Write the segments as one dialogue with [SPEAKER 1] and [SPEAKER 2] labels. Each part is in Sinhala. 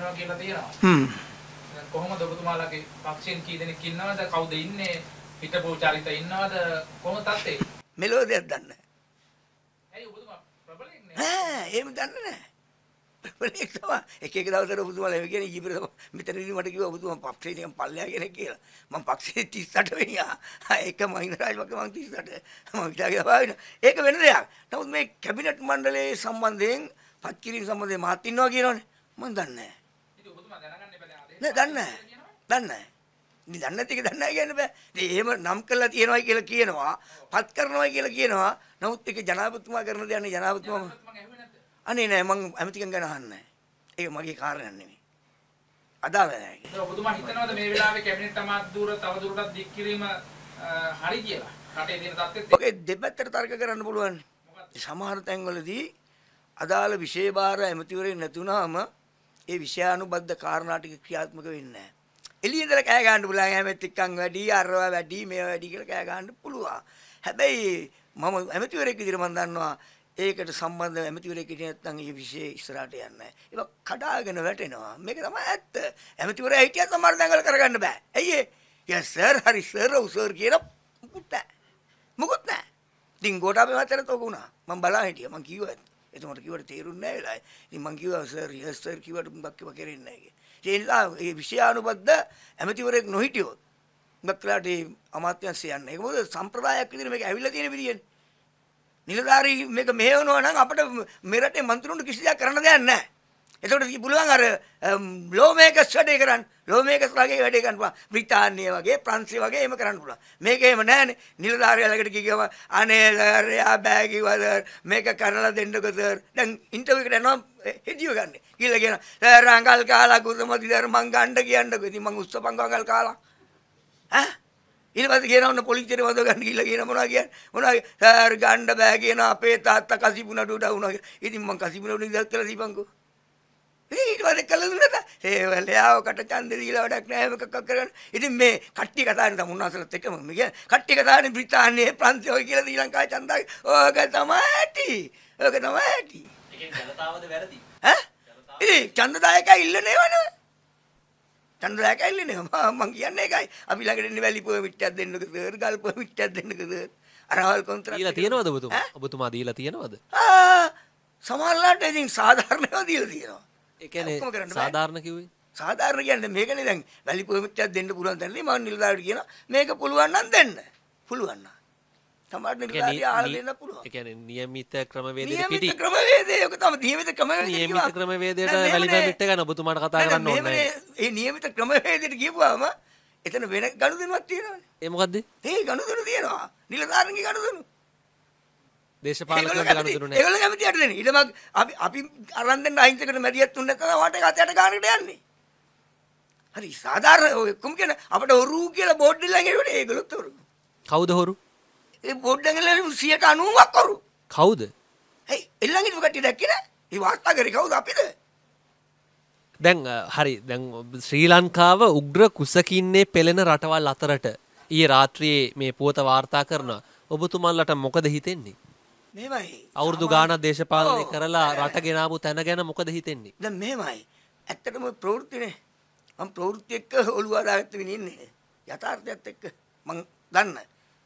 [SPEAKER 1] වෙනවා කියලා තියෙනවා. හ්ම්. කොහොමද ඔබතුමාලගේ පක්ෂයෙන් කී දෙනෙක් ඉන්නවද? කවුද ඉන්නේ? හිටපු චරිත ඉන්නවද? කොහොම තත්ත්වේ? මෙලෝ දෙයක් දන්නේ නැහැ. ඇයි ඔබතුමා ප්‍රබලෙක් නෑ? ඈ එහෙම දන්නේ නැහැ. ප්‍රබලෙක් තමයි. එක එක දවසට ඔබතුමාලා එහෙම කියන්නේ ජීවිතේ මෙතනදී මට කිව්වා ඔබතුමා පක්ෂේ නිකන් පල්ලෙයා කෙනෙක් කියලා. මම පක්ෂේ 38 වෙනියා. ඒක මහින්ද රාජපක්ෂ මම 38. මම හිතාගෙන ආවා. ඒක වෙන දෙයක්. නමුත් මේ කැබිනට් මණ්ඩලයේ සම්බන්ධයෙන් පත්කිරීම සම්බන්ධයෙන් මාත් ඉන්නවා කියනවනේ. මම දන්නේ නැහැ. නෑ දන්නේ දන්නේ නෑ. ඉතින් දන්නේ නැති එක දන්නේ නැහැ කියන්න බෑ. ඉතින් එහෙම නම් කරලා තියනවා කියලා කියනවා, පත් කරනවා කියලා කියනවා. නමුත් ඒක ජනාධිපතිතුමා කරන දෙයක් නේ ජනාධිපතිතුමාම. අනේ නෑ මම ඇමතිකම් ගැන අහන්නේ නෑ. ඒක මගේ කාරණයක් නෙමෙයි. අදාළ නෑ.
[SPEAKER 2] ඔබතුමා හිතනවාද මේ වෙලාවේ කැබිනට් අමාත්‍යවරු තවදුරටත් දික් කිරීම හරි කියලා? රටේ තියෙන තත්ත්වෙත්
[SPEAKER 1] ඔකේ දෙපැත්තට තර්ක කරන්න පුළුවන්. සමහර තැන්වලදී අදාළ විශේෂ භාර ඇමතිවරයෙක් නැතුණාම ඒ විෂයානුබද්ධ කාරණා ටික ක්‍රියාත්මක වෙන්නේ නැහැ. එළිය ඉඳලා කෑ ගන්න පුළුවන් හැමෙත් එක්කන් වැඩි අරව වැඩි මේව වැඩි කියලා කෑ ගන්න පුළුවන්. හැබැයි මම ඇමතිවරයෙක් විදිහට මම දන්නවා ඒකට සම්බන්ධ ඇමතිවරයෙක් හිටිය නැත්නම් ඒ විෂය ඉස්සරහට යන්නේ නැහැ. ඒක කඩාගෙන වැටෙනවා. මේක තමයි ඇත්ත. ඇමතිවරයා හිටියත් සමහර දඟල් කරගන්න බෑ. ඇයි ඒ? සර් හරි සර් උසර් කියලා මුකුත් නැහැ. මුකුත් නැහැ. දින්ගෝට අපි මතරත් ඔක වුණා. මම බලා හිටියා. මම කිව්වා එතකොට කිව්වට තේරුන්නේ නැහැ වෙලාවේ. ඉතින් මං කිව්වා සර් යස් සර් කිව්වට මුගක් කිව්ව කෙරෙන්නේ නැහැ කියලා. ඒ නිසා මේ විෂයානුබද්ධ ඇමතිවරයෙක් නොහිටියොත් මුගක් වෙලාට මේ අමාත්‍යංශය යන්නේ. ඒක මොකද සම්ප්‍රදායක් විදිහට මේක ඇවිල්ලා තියෙන විදියනේ. නිලධාරී මේක මෙහෙවනවා නම් අපිට මෙරටේ මන්ත්‍රීවරුන්ට කිසි දෙයක් කරන්න දෙයක් නැහැ. එතකොට ඉතින් පුළුවන් අර ලෝ මේකස් වැඩේ කරන්න ලෝ මේකස් වගේ වැඩේ කරන්න පුළුවන් බ්‍රිතාන්‍ය වගේ ප්‍රංශය වගේ එහෙම කරන්න පුළුවන් මේක එහෙම නැහැනේ නිලධාරියා ළඟට ගිහම අනේ සර් එයා බෑ කිව්වද මේක කරලා දෙන්නකෝ සර් දැන් ඉන්ටර්විව් එකට යනවා හෙඩියෝ ගන්න කියලා කියන සර් අඟල් කාලා කුරුමති සර් මං ගන්න කියන්නකෝ ඉතින් මං උස්සපන් අඟල් කාලා ඈ ඊට පස්සේ කියනවා ඔන්න පොලිසියට වද ගන්න කියලා කියන මොනවා කියන්නේ මොනවා සර් ගන්න බෑ කියන අපේ තාත්තා කසිපුණඩු උඩ වුණා ඉතින් මං කසිපුණඩු ඉඳලා කරලා දීපන්කෝ ඊටවර කලදුනට සේවලයාව කට චන්ද දීලා වැඩක් නැහැ මේක කරගෙන ඉතින් මේ කට්ටිය කතානේ තමයි උන්වහන්සේලත් එක්කම මේ කියන්නේ කට්ටිය කතානේ බ්‍රිතාන්‍යයේ ප්‍රංශය ඔය කියලා ශ්‍රී ලංකාවේ චන්දා ඕක තමයි ඇටි ඕක තමයි ඇටි
[SPEAKER 2] ඒකෙන් ජනතාවද වැරදි
[SPEAKER 1] ඈ ඉතින් චන්දදායකයා ඉල්ලනේ වනේ චන්දදායකයා ඉල්ලනේ මම කියන්නේ ඒකයි අපි ළඟට එන්නේ වැලි පොය මිට්ටයක් දෙන්නක සර් ගල් පොය
[SPEAKER 2] මිට්ටයක් දෙන්නක සර් අරවල් කොන්ත්‍රාත් දීලා තියෙනවද ඔබතුමා ඔබතුමා දීලා තියෙනවද
[SPEAKER 1] ආ සමහරලාට ඉතින් සාධාරණව දීලා තියෙනවා එකන
[SPEAKER 2] සාධාරණ කිවේ
[SPEAKER 1] සාධාරණ කියන්න මේකන දැන් වැලි පොමිච්චක් දෙන්න පුළුවන් තැන්නේ මම නිලධාරියට කියන මේක පුළුවන් නම් දෙන්න පුළුවන් නම් තමයි නිලධාරිය අහලා දෙන්න පුළුවන්
[SPEAKER 2] ඒ කියන්නේ નિયમિત ක්‍රමවේදයක පිටි નિયમિત ક્રમවේදය
[SPEAKER 1] ඔක තමයි નિયમિત ක්‍රමවේදය નિયમિત ක්‍රමවේදයට වැලි පොමිට්
[SPEAKER 2] ගන්න ඔබතුමාට කතා කරන්න ඕනේ
[SPEAKER 1] මේ નિયમિત ක්‍රමවේදයට ගියපුවාම එතන වෙන ගනුදෙනුවක් තියෙනවනේ ඒ මොකද්ද ඒ ගනුදෙනු තියෙනවා නිලධාරියන්ගේ ගනුදෙනු
[SPEAKER 2] දේශපාලන ගනුදෙනු නැහැ. ඒගොල්ලෝ
[SPEAKER 1] කැමති යටට එන්නේ. ඊටමක් අපි අපි අරන් දෙන්න අහිංසකට මැදිහත් තුන්න නැත්නම් වාට අතයට ගානකට යන්නේ. හරි සාධාරණ ඔය කොම් කියන අපිට හොරු කියලා බෝඩ් එකෙන් ගෙවුනේ ඒගොල්ලොත් හොරු. කවුද හොරු? ඒ බෝඩ් එකෙන් 190ක් හොරු. කවුද? හේ එල්ලංගිට කට්ටිය දැක්කේ නෑ. ඒ වාර්තා කරේ කවුද අපිද?
[SPEAKER 2] දැන් හරි දැන් ශ්‍රී ලංකාව උග්‍ර කුසකින්නේ පෙළෙන රටවල් අතරට ඊයේ රාත්‍රියේ මේ පුවත වාර්තා කරනවා. ඔබතුමන්ලට මොකද හිතෙන්නේ? මෙහෙමයි. අවුරුදු ගාණක් දේශපාලනය කරලා රට ගෙනාවු තැන ගැන මොකද හිතෙන්නේ?
[SPEAKER 1] දැන් මෙහෙමයි. ඇත්තටම ප්‍රවෘත්තිනේ. මම ප්‍රවෘත්ති එක්ක ඔළුව හදාගත්තගෙන ඉන්නේ. යථාර්ථයත් එක්ක මං දන්න.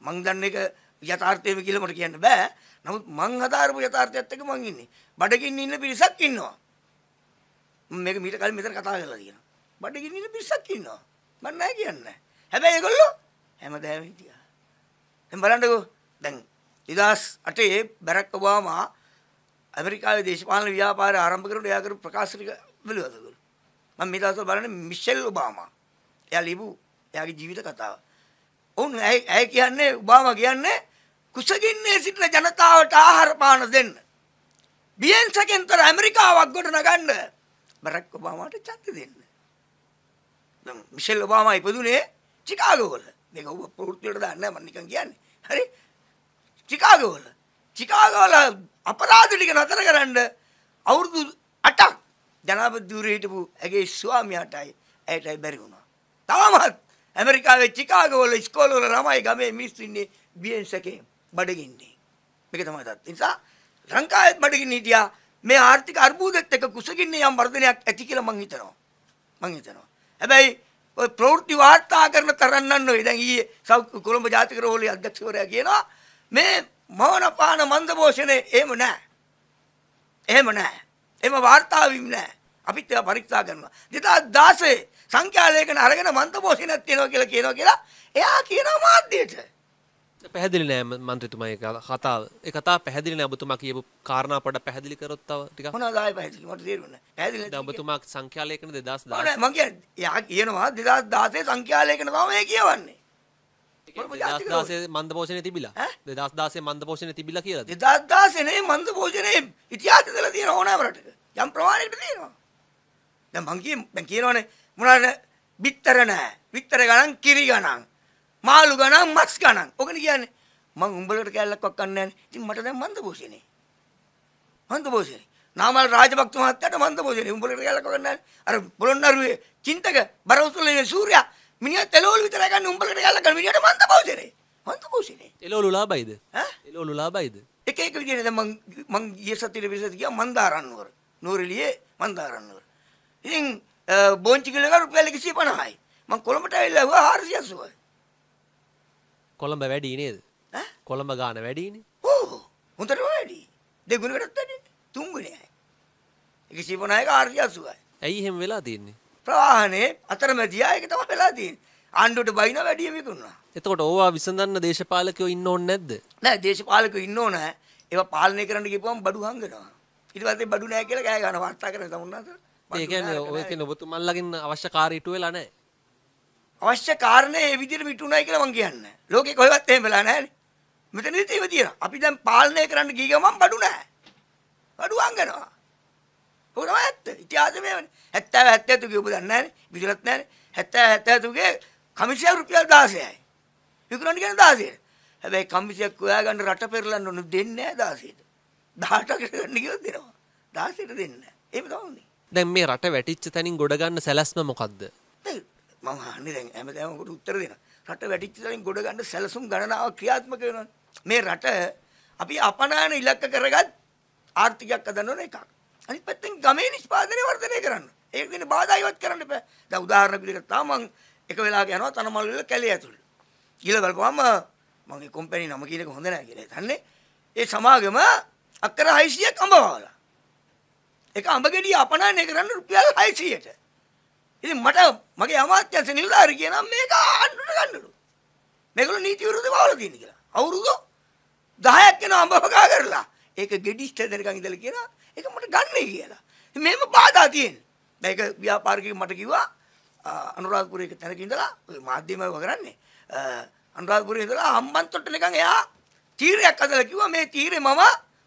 [SPEAKER 1] මං දන්න එක යථාර්ථයම කියලා මට කියන්න බෑ. නමුත් මං හදාරපු යථාර්ථයත් එක්ක මං ඉන්නේ. බඩගින්න ඉන්න පිරිසක් ඉන්නවා. මේක මීට කලින් මෙතන කතා කරලා තියෙනවා. බඩගින්න ඉන්න පිරිසක් ඉන්නවා. මම නෑ කියන්නේ. හැබැයි ඒගොල්ලෝ හැමදාම හිටියා. දැන් බලන්නකෝ. දැන් 2008 බැරක් ඔබාමා ඇමරිකාවේ දේශපාලන ව්‍යාපාරය ආරම්භ කරනකොට එයා කරපු ප්‍රකාශ ටික බලවද ගලු. මම මේ දවස්වල බලන්නේ මිෂෙල් ඔබාමා. එයා ලියපු එයාගේ ජීවිත කතාව. ඔවුන් ඇයි කියන්නේ ඔබාමා කියන්නේ කුසගින්නේ සිටින ජනතාවට ආහාර පාන දෙන්න. බියෙන් සැකෙන්තර ඇමරිකාවක් ගොඩ නගන්න බැරක් ඔබාමාට ඡන්ද දෙන්න. දැන් මිෂෙල් ඔබාමා ඉපදුනේ චිකාගෝ වල. මේක ඔබ ප්‍රවෘත්ති වලට දාන්නේ මම නිකන් කියන්නේ. හරි චිකාගෝල චිකාගෝල අපරාධටික නතර කරන්න අවුරුදු අටක් ජනාපදූර හිටපු ඇගේ ස්වාමයාටයි ඇයටයි බැරි වුණා. තවමත් ඇමරිකාවේ චිකාගෝල ස්කෝලවල ළමයි ගමේ මිනිස්සු ඉන්නේ බියෙන් සැකේ බඩගින්නේ. මේක තමයි තත්. නිසා ලංකාවෙත් බඩගින්න හිටියා මේ ආර්ථික අර්බුදෙත් එක්ක කුසගින්නේ යම් වර්ධනයක් ඇති කියලා මං හිතනවා. මං හිතනවා. හැබැයි ඔය ප්‍රවෘත්ති වාර්තා කරන තරන්නන් ඔය දැන් ඊයේ කොළඹ ජාතික රෝහලේ අධ්‍යක්ෂකවරයා කියනවා මේ මෝනපාන මන්දපෝෂණය එහෙම නෑ. එහෙම නෑ. එහෙම වාර්තා වීම නෑ. අපිත් ඒවා පරීක්ෂා කරනවා. 2016 සංඛ්‍යා ලේඛන අරගෙන මන්දපෝෂණයක් තියෙනවා කියලා කියනවා කියලා එයා කියනවා මාධ්‍යයට.
[SPEAKER 2] පැහැදිලි නෑ මන්ත්‍රතුමයි කතාව. ඒ කතාව පැහැදිලි නෑ ඔබතුමා කියපු කාරණා පොඩ පැහැදිලි කරොත් තව ටිකක්. මොනවද ආයි පැහැදිලි? මට තේරුණා. පැහැදිලි නෑ. ඔබතුමා සංඛ්‍යා ලේඛන 2016. නෑ මම කියන්නේ
[SPEAKER 1] එයා කියනවා 2016 සංඛ්‍යා ලේඛන තමයි මේ කියවන්නේ.
[SPEAKER 2] දස්දාසේ මන්ද පෝෂණය තිබිලා දස් දාසේ මන්ද පෝෂණය තිබිලා කියලා දෙදස් දාසනේ මන්ද පෝෂණය ඉතිහාස දල තියෙන ඕනෑමරට යම් ප්‍රමාණයට තියෙනවා දැන් මං කිය දැන් කියනවනේ
[SPEAKER 1] මොනවාට බිත්තර නැහැ විත්තර ගණන් කිරි ගණන් මාළු ගණන් මස් ගණන් ඔකනේ කියන්නේ මං උඹලට කැලලක් වක්කන්නේ නැහැ ඉතින් මට දැන් මන්ද පෝෂණේ මන්ද පෝෂණේ නාමල් රාජපක්ෂ මහත්තයාට මන්ද පෝෂණේ උඹලට කැලලක් වක්කන්නේ නැහැ අර පොළොන්නරුවේ චින්තක බරවසුලේ සූර්යා මිනිහා තෙලවලු විතරයි ගන්න උඹලකට ගාලා ගන්න මිනිහට මන්ද පෞසරේ මන්ද පෞසරේ
[SPEAKER 2] තෙලවලු ලාභයිද ඈ තෙලවලු ලාභයිද
[SPEAKER 1] එක එක විදිහට දැන් මං මං ගිය සතියේ විසත් ගියා මන්දාරන්නවර නෝරෙලියේ මන්දාරන්නවර ඉතින් බෝංචි කිලෝ එක රුපියල් 150යි මං කොළඹට ඇවිල්ලා හුවා 480යි
[SPEAKER 2] කොළඹ වැඩි නේද ඈ කොළඹ ගාන වැඩිනේ ඕ
[SPEAKER 1] හොඳටම වැඩි දෙගුණකටත් වැඩි තුන් ගුණයයි 150යි 480යි
[SPEAKER 2] ඇයි එහෙම වෙලා තියෙන්නේ
[SPEAKER 1] ප්‍රවාහනේ අතරමැදියා ඒක තමයි වෙලා තියෙන්නේ. ආණ්ඩුවට බයින වැඩිය විකුණනවා.
[SPEAKER 2] එතකොට ඕවා විසඳන්න දේශපාලකයෝ ඉන්න ඕනේ නැද්ද? නෑ
[SPEAKER 1] දේශපාලකයෝ ඉන්න ඕනේ. ඒවා පාලනය කරන්න ගිහපුවම බඩු හංගනවා. ඊට පස්සේ බඩු නෑ කියලා කෑ ගන්න වාර්තා කරනවා තමුන්නාස.
[SPEAKER 2] ඒ කියන්නේ ඔය කියන ඔබතුමන්ලගෙන් අවශ්‍ය කාර්ය ඉටු වෙලා නෑ. අවශ්‍ය
[SPEAKER 1] කාරණේ ඒ විදිහට මිටුණයි කියලා මං කියන්නේ. ලෝකේ කොහෙවත් එහෙම වෙලා නෑනේ. මෙතනදිත් ඒව තියෙනවා. අපි දැන් පාලනය කරන්න ගිය ගමන් බඩු නෑ. බඩු හංගනවා. ඔකම ඇත්ත. ඉතිහාසෙ මේවනේ. 70 70 කිව්ව දන්නේ නැහැ. විතරක් නැහැ. 70 70 කමිසිය රුපියල් 16යි. විකුණන්න කියන 16යි. හැබැයි කමිසියක් හොයාගන්න රට පෙරලන්න ඕන දෙන්නේ නැහැ 16ට. 18කට ගන්න කිව්වොත් දෙනවා. 16ට දෙන්නේ නැහැ. එහෙම තමයි.
[SPEAKER 2] දැන් මේ රට වැටිච්ච තැනින් ගොඩ ගන්න සැලැස්ම මොකද්ද?
[SPEAKER 1] මම අහන්නේ දැන් හැමදාම ඔකට උත්තර දෙනවා. රට වැටිච්ච තැනින් ගොඩ ගන්න සැලසුම් ගණනාව ක්‍රියාත්මක වෙනවා. මේ රට අපි අපනාන ඉලක්ක කරගත් ආර්ථිකයක් හදන්න ඕන එකක්. අනිත් පැත්තෙන් ගමේ නිෂ්පාදනය වර්ධනය කරන්න. ඒක වෙන බාධා ඉවත් කරන්න එපා. දැන් උදාහරණයක් විදිහට තමන් එක වෙලාවක යනවා තනමල් වල කැලේ ඇතුළට. කියලා බලපුවම මගේ කම්පැනි නම කියන එක හොඳ නැහැ කියලා හිතන්නේ. ඒ සමාගම අක්කර 600ක් අඹවලා. ඒක අඹ ගෙඩිය අපනානය කරන්න රුපියල් 600ට. ඉතින් මට මගේ අමාත්‍යංශ නිලධාරී කියනවා මේක අඬුට ගන්නලු. මේගොල්ලෝ නීති විරෝධී බවල තියෙන කියලා. අවුරුදු 10ක් වෙන අඹ වගා කරලා ඒක ගෙඩිස්ට දෙනකන් ඉඳලා කියලා ඒක මට ගන්නයි කියලා. මේම බාධා තියෙන. දැන් ඒක ව්‍යාපාරිකයෙක් මට කිව්වා අනුරාධපුරයේ තැනක ඉඳලා ඔය මාධ්‍යමය කරන්නේ අනුරාධපුරයේ ඉඳලා හම්බන්තොට නිකන් එයා තීරයක් අදලා කිව්වා මේ තීරේ මම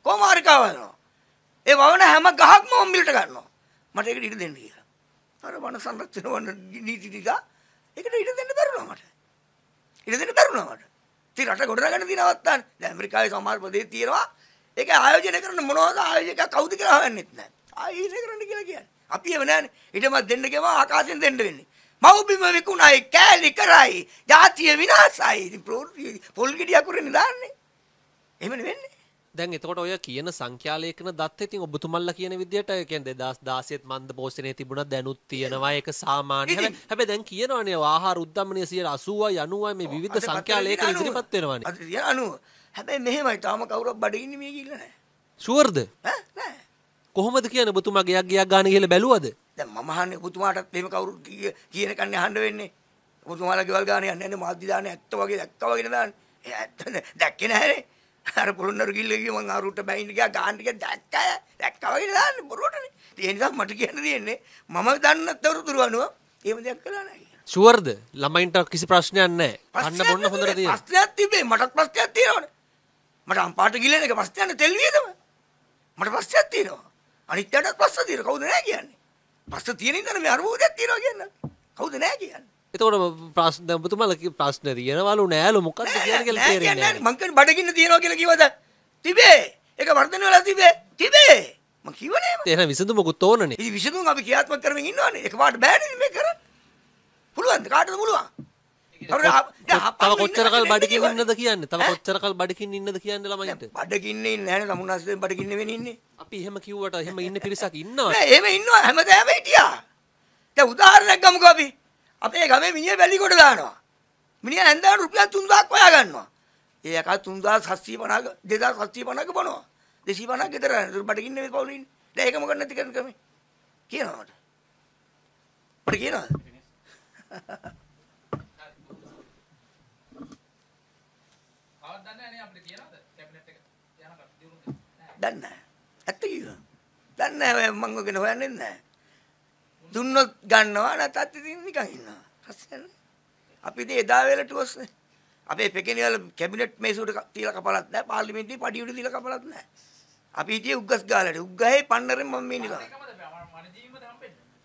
[SPEAKER 1] කොමාරිකාව වදනවා. ඒ වවන හැම ගහක්ම ඔම්බිලට ගන්නවා. මට ඒකට ඉඩ දෙන්න කියලා. අර වන සංරක්ෂණ වන නීති ටික ඒකට ඉඩ දෙන්න බැරුණා මට. ඉඩ දෙන්න බැරුණා මට. ඉතින් රට ගොඩනගන්න දින අවස්ථාන දැන් ඇමරිකාවේ සමහර ප්‍රදේශ තියෙනවා ඒක ආයෝජනය කරන මොනවද ආයෝජක කවුද කියලා හොයන්නෙත් නැහැ. ආයෝජනය කරන්න කියලා කියන්නේ. අපි එව නැහනේ. ඊටමත් දෙන්න ගෙවා ආකාශයෙන් දෙන්න වෙන්නේ. මව්බිම විකුණයි, කෑලි කරයි, ජාතිය විනාශයි. ඉතින් පොල් ගෙඩිය අකුරෙන් දාන්නේ.
[SPEAKER 2] එහෙමනේ වෙන්නේ. දැන් එතකොට ඔය කියන සංඛ්‍යාලේඛන දත්ත ඉතින් ඔබතුමල්ලා කියන විදිහට ඒ කියන්නේ 2016ත් මන්ද පෝෂණයේ තිබුණා දැනුත් තියෙනවා ඒක සාමාන්‍ය හැබැයි දැන් කියනවනේ ආහාර උද්දමනය 80යි 90යි මේ විවිධ සංඛ්‍යාලේඛන ඉදිරිපත් වෙනවානේ 90 හැබැයි මෙහෙමයි තාම කවුරක් බඩගින්න මේ කිල්ල නෑ ශුවර්ද කොහොමද කියන බතුමා ගයක් ගයක් ගාන කියල බැලුවද
[SPEAKER 1] මහන්න පුතුමාටත් එම කවුරු කියන කන්න හන්ඩ වෙන්නේ පුතුමාල ගෙවල් ගාන යන්න මාධ්‍යදාන ඇත්ත වගේ දක්ව කියෙන දාන්න ඇත්තන දැක්කෙන හැරේ අර පුළන්නර කිල්ලගේ මං අරුට බැහින්ටක ගාන්ටික දැක්කය දැක්කවගේ දාන්න බොරුවටන තියෙනිසා මට කියන්න තියෙන්නේ මම දන්න තවරුතුරු අනුව ඒම දෙයක් කලානයි
[SPEAKER 2] ශුවර්ද ළමයින්ට කිසි ප්‍රශ්නයන්න අන්න බොන්න හොඳර
[SPEAKER 1] ප්‍රශ්නයක් තිබේ මටත් ප්‍රශ්නයක් තියෙනවනේ මට අම්පාට ගිලන එක පස්සේ යන තෙල් වියදම. මට පස්සෙක් තියෙනවා. අනිත් යාටත් පස්ස තියෙනවා. කවුද නැහැ කියන්නේ? පස්ස තියෙන ඉඳන් මේ අරමුදයක් තියෙනවා කියන්නේ. කවුද නැහැ කියන්නේ?
[SPEAKER 2] එතකොට ප්‍රශ්න ඔබතුමාල ප්‍රශ්න තියෙනවලු නෑලු මොකක්ද කියන්නේ කියලා තේරෙන්නේ නෑ.
[SPEAKER 1] මං කියන්නේ බඩගින්න තියනවා කියලා කිව්වද? තිබේ. ඒක වර්ධනය වෙලා තිබේ. තිබේ. මං
[SPEAKER 2] කිව්වනේ. එහෙනම් විසඳුමකුත් ඕනනේ. ඉතින් විසඳුම්
[SPEAKER 1] අපි ක්‍රියාත්මක කරමින් ඉන්නවනේ. ඒක වාට බෑනේ මේ කරන්නේ. පුළුවන්ද? කාටද පුළුවන්? තව කොච්චරකල් බඩකින්
[SPEAKER 2] ඉන්නද කියන්න තව කොච්චරකල් බඩකින් ඉන්නද කියන්න ළමයිට බඩකින්නේ නෑන තමුණස්සේ බඩකින්න වෙනන්නේ අපි එහෙම කිව්වට එහෙම ඉන්න පිරිසක් ඉන්නවා එහෙම ඉන්නවා
[SPEAKER 1] හැම දෑම හිටියා
[SPEAKER 2] දැන් උදාහරණයක් ගමුකෝ
[SPEAKER 1] අපි අපේ ගමේ මිනිහ වැලිකොට දානවා මිනිහ ඇන්දාන රුපියල් 3000ක් හොයා ගන්නවා ඒ එකා 3750 2750ක බනවා 250ක් ගෙදර බඩකින්නේ මේ පවුලින් දැන් ඒකම කරන්න නැති කරන කමේ කියනවාට අපිට කියනවාද දන්නේ නැහැ. ඇත්ත කියනවා. දන්නේ නැහැ මම ඔයගෙන හොයන්නේ නැහැ. දුන්නොත් ගන්නවා නැත්නම් ඉතින් නිකන් ඉන්නවා. හස්සන්නේ. අපි ඉතින් එදා වෙලට ඔස්සේ අපේ පෙකෙනිවල කැබිනට් මේසුවට තියලා කපලත් නැහැ. පාර්ලිමේන්තුවේ පඩි උඩ තියලා කපලත් නැහැ. අපි හිටියේ උග්ගස් ගාලට. උග්ගහේ පන්නරෙන් මම මේ නිකන්.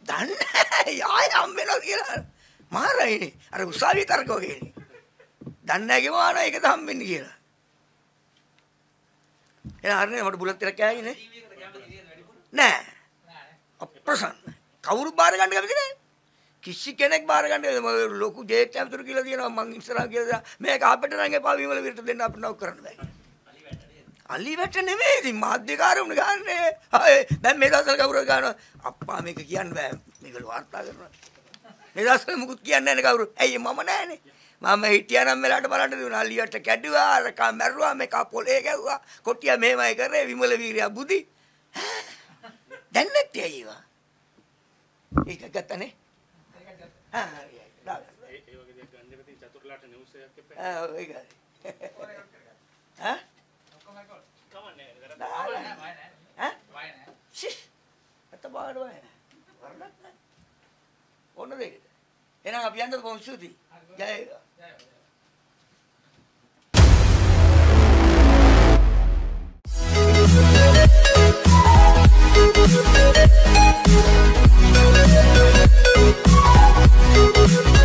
[SPEAKER 1] දන්නේ ආය හම් වෙනවා කියලා. මාරයිනේ. අර උසාවියේ තර්ක වගේනේ. දන්නේ නැහැ කිව්වා නේද ඒක හම් වෙන්නේ කියලා. එන හරිනේ මට බුලත් ටිකක් කෑයි නේ නෑ අප්‍රසන්න කවුරු බාර ගන්න කැමති නෑ කිසි කෙනෙක් බාර ගන්න ලොකු ජේත් ඇතුරු කියලා කියනවා මං ඉස්සරහා කියලා මේක අපිට නම් එපා විමල විරට දෙන්න අපිට නෝක් කරන්න බෑ අලිවැට නෙමෙයි ඉතින් මාධ්‍යකාරවුනේ ගන්නනේ අය දැන් මේ දවස්වල කවුරු ගන්නවා අප්පා මේක කියන්න බෑ මේගොල්ලෝ වාර්තා කරනවා මේ දවස්වල මුකුත් කියන්නේ නැහැ කවුරු ඇයි මම නැහනේ මම හිටියනම් වෙලාවට බලන්න දුනා අලියට කැඩුවා අරකා මැරුවා මේක පොලේ ගැව්වා කොටිය මෙහෙමයි කරේ විමල වීරයා බුදි දැන් නැත්තේ ඒවා ඒක ගත්තනේ
[SPEAKER 2] ආ හරියයි ඒ වගේ දෙයක් ගන්න ඉතින් චතුරලාට නිවුස් එකක් එපා ආ ඒක ඈ ඔක්කොම කරගන්න කවන්නේ නෑ නෑ
[SPEAKER 1] ඈ වයිනේ ෂි අත බාර වයිනේ වරණක් නෑ ඕන දෙයකට eran apiando con Suti. Ya, ya, ya. ido.